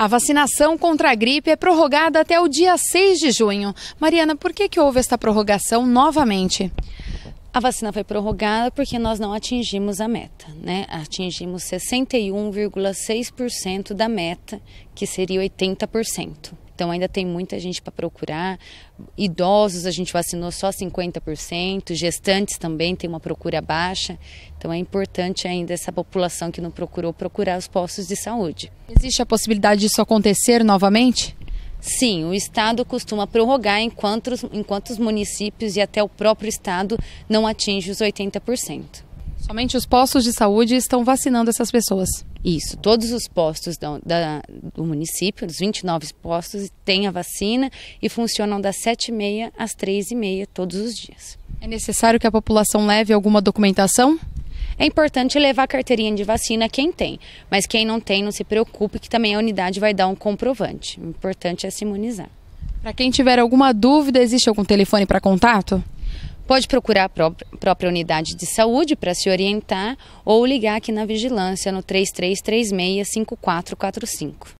A vacinação contra a gripe é prorrogada até o dia 6 de junho. Mariana, por que, que houve esta prorrogação novamente? A vacina foi prorrogada porque nós não atingimos a meta, né? Atingimos 61,6% da meta, que seria 80%. Então ainda tem muita gente para procurar. Idosos a gente vacinou só 50%, gestantes também tem uma procura baixa. Então é importante ainda essa população que não procurou procurar os postos de saúde. Existe a possibilidade disso acontecer novamente? Sim, o Estado costuma prorrogar enquanto, enquanto os municípios e até o próprio Estado não atinge os 80%. Somente os postos de saúde estão vacinando essas pessoas. Isso, todos os postos do, da, do município, os 29 postos, têm a vacina e funcionam das 7h30 às 3h30 todos os dias. É necessário que a população leve alguma documentação? É importante levar a carteirinha de vacina quem tem, mas quem não tem, não se preocupe, que também a unidade vai dar um comprovante. O importante é se imunizar. Para quem tiver alguma dúvida, existe algum telefone para contato? Pode procurar a própria, unidade de saúde para se orientar ou ligar aqui na vigilância no 3336 5445.